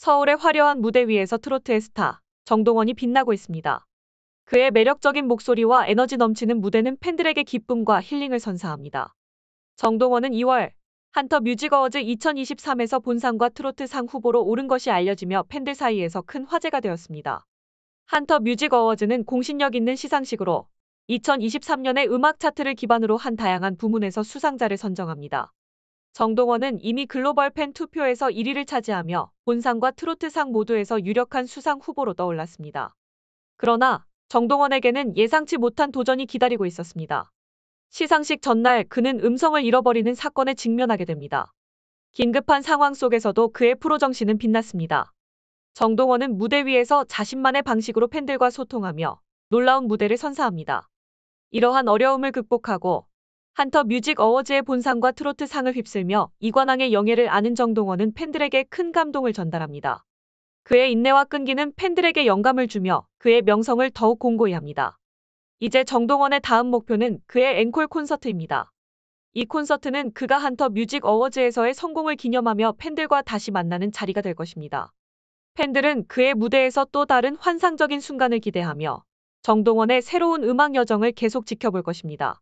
서울의 화려한 무대 위에서 트로트의 스타 정동원이 빛나고 있습니다. 그의 매력적인 목소리와 에너지 넘치는 무대는 팬들에게 기쁨과 힐링을 선사합니다. 정동원은 2월 한터 뮤직 어워즈 2023에서 본상과 트로트상 후보로 오른 것이 알려지며 팬들 사이에서 큰 화제가 되었습니다. 한터 뮤직 어워즈는 공신력 있는 시상식으로 2023년의 음악 차트를 기반으로 한 다양한 부문에서 수상자를 선정합니다. 정동원은 이미 글로벌 팬 투표에서 1위를 차지하며 본상과 트로트상 모두에서 유력한 수상 후보로 떠올랐습니다. 그러나 정동원에게는 예상치 못한 도전이 기다리고 있었습니다. 시상식 전날 그는 음성을 잃어버리는 사건에 직면하게 됩니다. 긴급한 상황 속에서도 그의 프로 정신은 빛났습니다. 정동원은 무대 위에서 자신만의 방식으로 팬들과 소통하며 놀라운 무대를 선사합니다. 이러한 어려움을 극복하고 한터 뮤직 어워즈의 본상과 트로트상을 휩쓸며 이관왕의 영예를 아는 정동원은 팬들에게 큰 감동을 전달합니다. 그의 인내와 끈기는 팬들에게 영감을 주며 그의 명성을 더욱 공고히 합니다. 이제 정동원의 다음 목표는 그의 앵콜 콘서트입니다. 이 콘서트는 그가 한터 뮤직 어워즈에서의 성공을 기념하며 팬들과 다시 만나는 자리가 될 것입니다. 팬들은 그의 무대에서 또 다른 환상적인 순간을 기대하며 정동원의 새로운 음악 여정을 계속 지켜볼 것입니다.